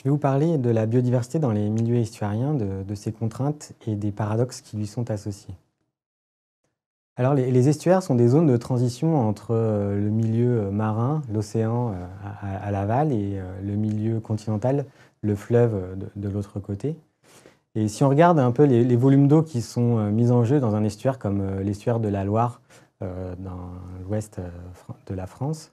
Je vais vous parler de la biodiversité dans les milieux estuariens, de, ses contraintes et des paradoxes qui lui sont associés. Alors, les, estuaires sont des zones de transition entre euh, le milieu euh, marin, l'océan euh, à, l'aval, et le milieu continental, le fleuve de, l'autre côté. Et si on regarde un peu les, volumes d'eau qui sont mis en jeu dans un estuaire comme l'estuaire de la Loire dans l'ouest de la France,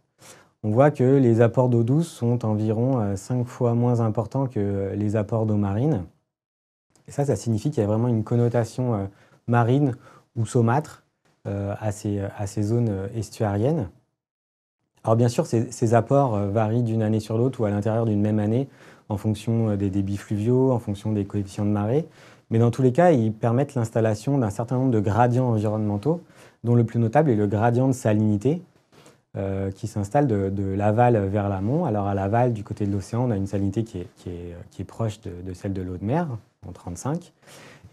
on voit que les apports d'eau douce sont environ 5 euh, fois moins importants que euh, les apports d'eau marine. Et ça, ça signifie qu'il y a vraiment une connotation euh, marine ou saumâtre à ces, zones estuariennes. Alors bien sûr, ces apports varient d'une année sur l'autre ou à l'intérieur d'une même année en fonction des débits fluviaux, en fonction des coefficients de marée, mais dans tous les cas, ils permettent l'installation d'un certain nombre de gradients environnementaux, dont le plus notable est le gradient de salinité, euh, qui s'installe de, l'aval vers l'amont. Alors à l'aval, du côté de l'océan, on a une salinité qui est, qui est, qui est proche de, celle de l'eau de mer, en 35.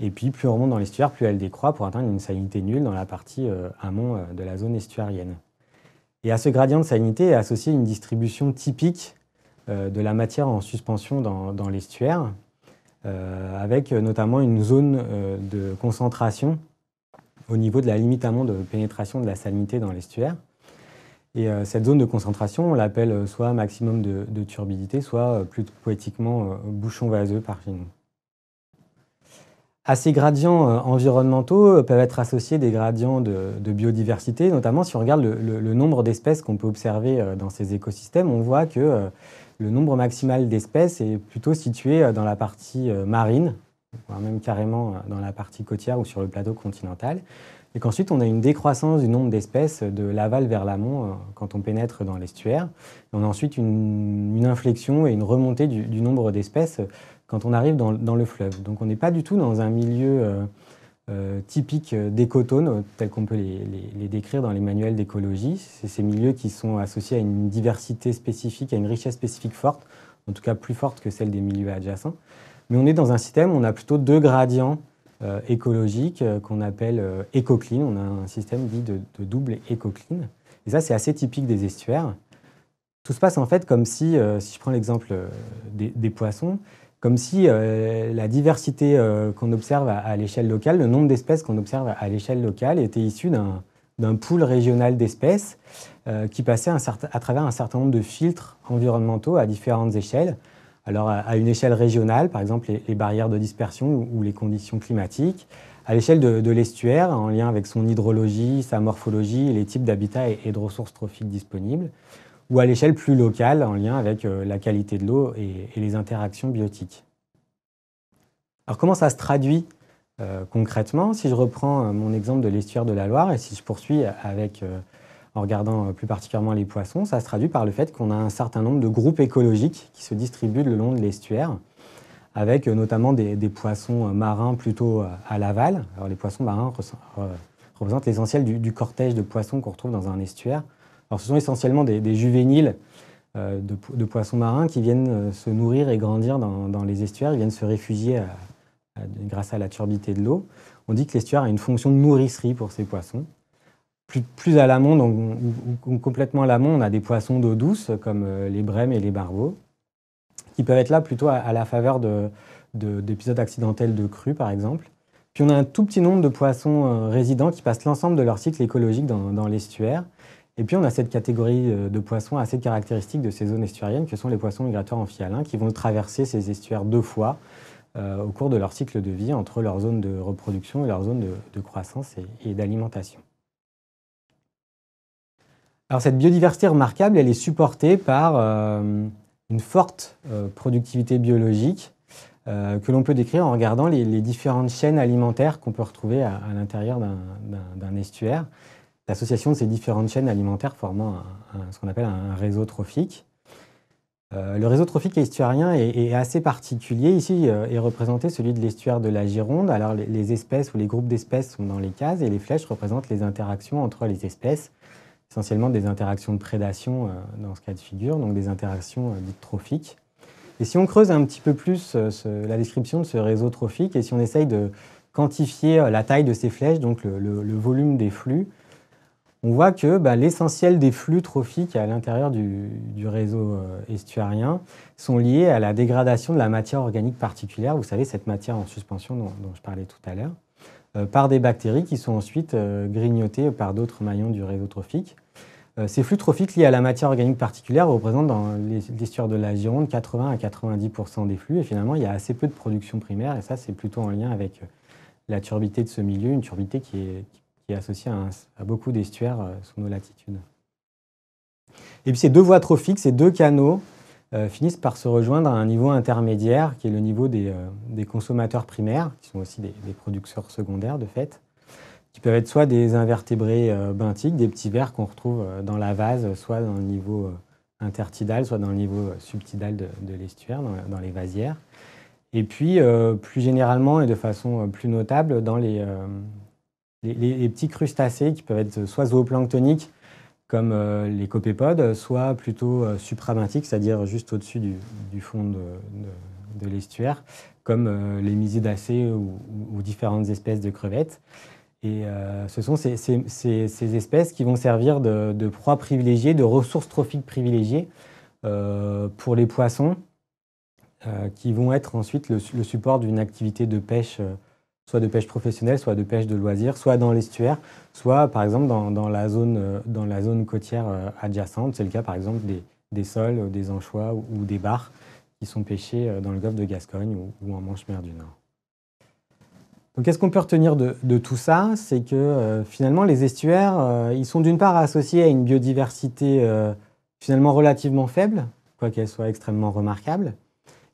Et puis plus on remonte dans l'estuaire, plus elle décroît pour atteindre une salinité nulle dans la partie euh, amont euh, de la zone estuarienne. Et à ce gradient de salinité est associée une distribution typique de la matière en suspension dans, dans l'estuaire, avec notamment une zone de concentration au niveau de la limite amont de pénétration de la salinité dans l'estuaire. Et euh, cette zone de concentration, on l'appelle euh, soit maximum de, turbidité, soit euh, plus poétiquement bouchon vaseux par À ces gradients environnementaux peuvent être associés des gradients de, biodiversité, notamment si on regarde le, le nombre d'espèces qu'on peut observer dans ces écosystèmes, on voit que le nombre maximal d'espèces est plutôt situé dans la partie marine, voire même carrément dans la partie côtière ou sur le plateau continental, et qu'ensuite on a une décroissance du nombre d'espèces de l'aval vers l'amont euh, quand on pénètre dans l'estuaire. On a ensuite une, inflexion et une remontée du, nombre d'espèces euh, quand on arrive dans, le fleuve. Donc on n'est pas du tout dans un milieu euh, euh typique d'écotone, tel qu'on peut les, les, décrire dans les manuels d'écologie. C'est ces milieux qui sont associés à une diversité spécifique, à une richesse spécifique forte, en tout cas plus forte que celle des milieux adjacents. Mais on est dans un système où on a plutôt deux gradients euh, écologique euh, qu'on appelle euh, écocline. On a un système dit de, double écocline. Et ça, c'est assez typique des estuaires. Tout se passe en fait comme si, si je prends l'exemple des, poissons, comme si la diversité qu'on observe à, l'échelle locale, le nombre d'espèces qu'on observe à l'échelle locale était issu d'un, pool régional d'espèces qui passait à travers un certain nombre de filtres environnementaux à différentes échelles. Alors à, une échelle régionale, par exemple les, barrières de dispersion ou, les conditions climatiques, à l'échelle de, l'estuaire, en lien avec son hydrologie, sa morphologie, les types d'habitats et, de ressources trophiques disponibles, ou à l'échelle plus locale, en lien avec euh, la qualité de l'eau et, les interactions biotiques. Alors comment ça se traduit euh, concrètement Si je reprends euh, mon exemple de l'estuaire de la Loire et si je poursuis avec en regardant euh, plus particulièrement les poissons, ça se traduit par le fait qu'on a un certain nombre de groupes écologiques qui se distribuent le long de l'estuaire, avec euh, notamment des, poissons euh, marins plutôt à l'aval. Alors les poissons marins représentent l'essentiel du, cortège de poissons qu'on retrouve dans un estuaire. ce sont essentiellement des, juvéniles de, poissons marins qui viennent se nourrir et grandir dans, les estuaires, ils viennent se réfugier grâce à la turbidité de l'eau. On dit que l'estuaire a une fonction de nourrisserie pour ces poissons plus, à l'amont, ou, complètement à l'amont, on a des poissons d'eau douce comme euh, les brèmes et les barbeaux, qui peuvent être là plutôt à, la faveur d'épisodes accidentels de crue, par exemple. Puis on a un tout petit nombre de poissons euh, résidents qui passent l'ensemble de leur cycle écologique dans, l'estuaire. Et puis on a cette catégorie euh, de poissons assez caractéristique de ces zones estuariennes, que sont les poissons migrateurs amphialins, qui vont traverser ces estuaires deux fois au cours de leur cycle de vie, entre leur zone de reproduction et leur zone de, croissance et d'alimentation cette biodiversité remarquable, elle est supportée par euh, une forte euh, productivité biologique euh, que l'on peut décrire en regardant les, différentes chaînes alimentaires qu'on peut retrouver à, l'intérieur d'un estuaire. L'association de ces différentes chaînes alimentaires formant ce qu'on appelle un réseau trophique. le réseau trophique estuarien est, assez particulier. Ici est représenté celui de l'estuaire de la Gironde. Alors les espèces ou les groupes d'espèces sont dans les cases et les flèches représentent les interactions entre les espèces essentiellement des interactions de prédation euh, dans ce cas de figure, donc des interactions euh, dites trophiques. Et si on creuse un petit peu plus euh, la description de ce réseau trophique et si on essaye de quantifier la taille de ces flèches, donc le, volume des flux, on voit que bah, l'essentiel des flux trophiques à l'intérieur du, réseau estuarien sont liés à la dégradation de la matière organique particulière, vous savez, cette matière en suspension dont, je parlais tout à l'heure, par des bactéries qui sont ensuite grignotées par d'autres maillons du réseau trophique. Euh, ces flux trophiques liés à la matière organique particulière représentent dans estuaires de la Gironde 80 à 90% des flux et finalement il y a assez peu de production primaire et ça c'est plutôt en lien avec euh, la turbidité de ce milieu, une turbidité qui est, associée à, beaucoup d'estuaires euh, sur nos latitudes. Et puis ces deux voies trophiques, ces deux canaux finissent par se rejoindre à un niveau intermédiaire qui est le niveau des, consommateurs primaires, qui sont aussi des, des producteurs secondaires de fait qui peuvent être soit des invertébrés euh, des petits vers qu'on retrouve euh, dans la vase, soit dans le niveau euh, intertidal, soit dans le niveau euh, subtidal de, l'estuaire, dans, les vasières. Et puis, plus généralement et de façon plus notable, dans les, petits crustacés qui peuvent être soit zooplanctoniques, comme les copépodes, soit plutôt euh, c'est-à-dire juste au-dessus du, fond de, l'estuaire, comme les mysidacées ou, différentes espèces de crevettes. Et euh, ce sont ces, espèces qui vont servir de, proies privilégiées, de ressources trophiques privilégiées euh, pour les poissons, euh, qui vont être ensuite le, support d'une activité de pêche, soit de pêche professionnelle, soit de pêche de loisirs, soit dans l'estuaire, soit par exemple dans, la, zone, côtière adjacente. C'est le cas par exemple des, sols, des anchois ou, des bars qui sont pêchés dans le golfe de Gascogne ou en Manche-Mer du Nord. Donc qu'est-ce qu'on peut retenir de, tout ça C'est que euh, finalement les estuaires, euh, ils sont d'une part associés à une biodiversité euh, finalement relativement faible, quoiqu'elle soit extrêmement remarquable,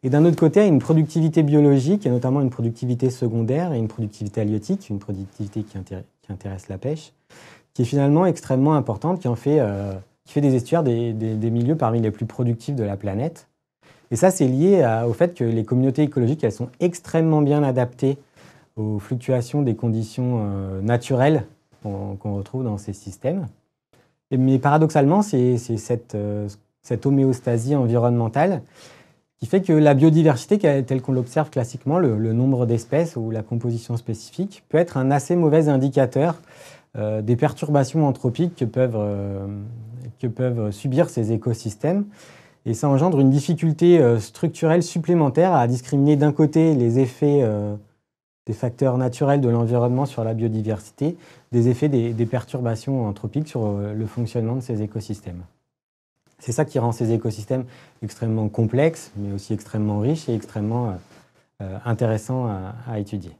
et d'un autre côté à une productivité biologique, et notamment une productivité secondaire et une productivité halieutique, une productivité qui, intéresse la pêche, qui est finalement extrêmement importante, qui en fait, qui fait des estuaires des, milieux parmi les plus productifs de la planète. Et ça, c'est lié au fait que les communautés écologiques, elles sont extrêmement bien adaptées aux fluctuations des conditions euh, naturelles qu'on retrouve dans ces systèmes. Et, mais paradoxalement, c'est euh, cette, homéostasie environnementale qui fait que la biodiversité telle qu'on l'observe classiquement, le, nombre d'espèces ou la composition spécifique, peut être un assez mauvais indicateur euh, des perturbations anthropiques que peuvent, que peuvent subir ces écosystèmes. Et ça engendre une difficulté structurelle supplémentaire à discriminer d'un côté les effets des facteurs naturels de l'environnement sur la biodiversité, des effets des, perturbations anthropiques sur euh, le fonctionnement de ces écosystèmes. C'est ça qui rend ces écosystèmes extrêmement complexes, mais aussi extrêmement riches et extrêmement euh, euh, intéressants à étudier.